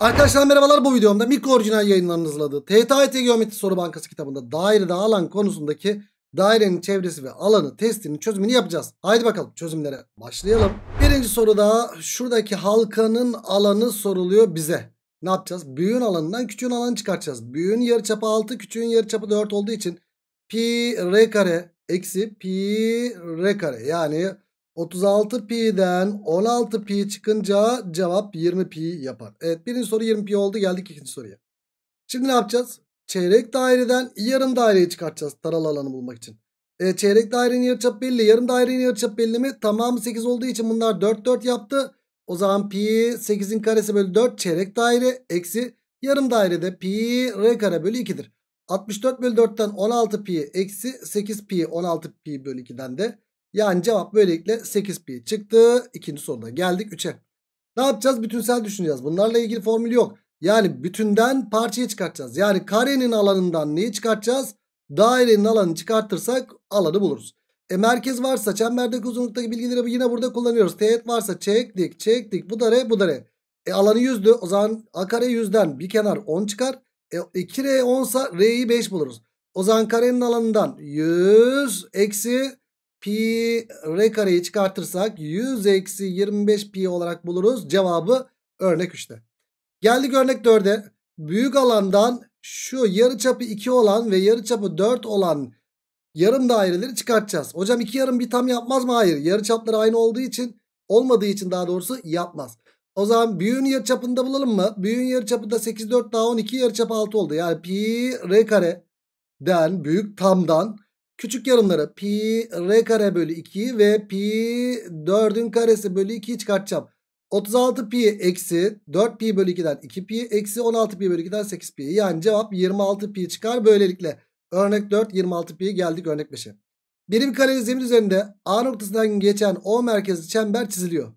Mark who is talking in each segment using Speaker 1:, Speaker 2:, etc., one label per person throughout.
Speaker 1: Arkadaşlar merhabalar bu videomda mikro orijinal yayınlarının hızladığı TTIT Geometri Soru Bankası kitabında dairede alan konusundaki dairenin çevresi ve alanı testinin çözümünü yapacağız. Haydi bakalım çözümlere başlayalım. Birinci soruda şuradaki halkanın alanı soruluyor bize. Ne yapacağız? Büyüğün alanından küçüğün alanı çıkartacağız. Büyüğün yarıçapı 6 küçüğün yarıçapı 4 olduğu için pi r kare eksi pi r kare yani 36 pi'den 16 pi çıkınca cevap 20 pi yapar. Evet birinci soru 20 pi oldu geldik ikinci soruya. Şimdi ne yapacağız? Çeyrek daireden yarım daireyi çıkartacağız taralı alanı bulmak için. E, çeyrek dairenin yarıçapı belli. Yarım dairenin yarıçapı belli mi? Tamamı 8 olduğu için bunlar 4 4 yaptı. O zaman pi 8'in karesi bölü 4 çeyrek daire eksi yarım dairede pi r kare bölü 2'dir. 64 bölü 4'ten 16 pi eksi 8 pi 16 pi bölü 2'den de yani cevap böylelikle 8pi çıktı. İkinci soruda geldik 3'e. Ne yapacağız? Bütünsel düşüneceğiz. Bunlarla ilgili formül yok. Yani bütünden parçayı çıkartacağız. Yani karenin alanından neyi çıkartacağız? Dairenin alanını çıkartırsak alanı buluruz. E merkez varsa çemberdeki uzunluktaki bilgileri yine burada kullanıyoruz. Teğet varsa çektik çektik bu da r bu da r. E alanı 100'dü o zaman a kare 100'den bir kenar 10 çıkar. E 2r 10 sa r'yi 5 buluruz. O zaman karenin alanından 100 eksi Pi r kareyi çıkartırsak 100 eksi 25 pi olarak buluruz. Cevabı örnek 3'te. Geldik örnek 4'e. Büyük alandan şu yarıçapı 2 olan ve yarıçapı 4 olan yarım daireleri çıkartacağız. Hocam iki yarım bir tam yapmaz mı? Hayır. Yarıçapları aynı olduğu için olmadığı için daha doğrusu yapmaz. O zaman büyüğün yarıçapını da bulalım mı? Büyüğün yarıçapı da 8 4 daha 12 yarıçapı 6 oldu. Yani pi r kare den büyük tamdan Küçük yarımları pi r kare bölü 2 ve pi 4'ün karesi bölü 2'yi çıkartacağım. 36 pi eksi 4 pi bölü 2'den 2 pi eksi 16 pi bölü 2'den 8 pi. Yani cevap 26 pi çıkar. Böylelikle örnek 4 26 pi geldik örnek 5'e. Birim kareli zemin üzerinde A noktasından geçen O merkezli çember çiziliyor.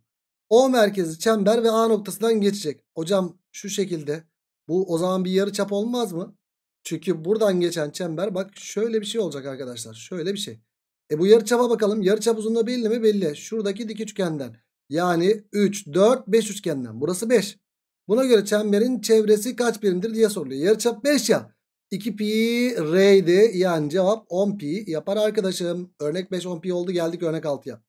Speaker 1: O merkezli çember ve A noktasından geçecek. Hocam şu şekilde bu o zaman bir yarı çap olmaz mı? Çünkü buradan geçen çember bak şöyle bir şey olacak arkadaşlar. Şöyle bir şey. E bu yarıçapa bakalım. Yarıçap uzunluğu belli mi? Belli. Şuradaki dik üçgenden. Yani 3, 4, 5 üçgenden. Burası 5. Buna göre çemberin çevresi kaç birimdir diye soruluyor. Yarıçap 5 ya. 2 pi r Yani cevap 10 pi yapar arkadaşım. Örnek 5 10 pi oldu geldik örnek 6'ya.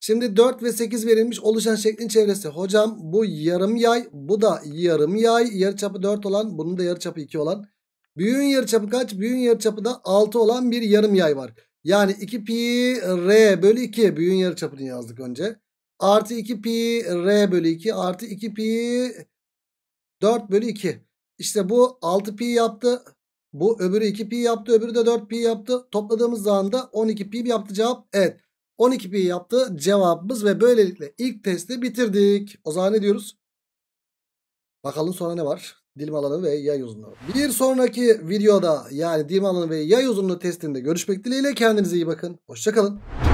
Speaker 1: Şimdi 4 ve 8 verilmiş oluşan şeklin çevresi. Hocam bu yarım yay bu da yarım yay. Yarıçapı 4 olan bunun da yarıçapı 2 olan. Büyüğün yarıçapı kaç? Büyüğün yarıçapı da 6 olan bir yarım yay var. Yani 2 pi r bölü 2 büyüğün yarıçapını yazdık önce. Artı 2 pi r bölü 2 artı 2 pi 4 bölü 2. İşte bu 6 pi yaptı. Bu öbürü 2 pi yaptı. Öbürü de 4 pi yaptı. Topladığımız zaman da 12 pi yaptı cevap. Evet. 12 pi yaptı cevabımız ve böylelikle ilk testi bitirdik. O zaman ne diyoruz? Bakalım sonra ne var? dilim alanı ve yay uzunluğu. Bir sonraki videoda yani dilim alanı ve yay uzunluğu testinde görüşmek dileğiyle kendinize iyi bakın. Hoşçakalın.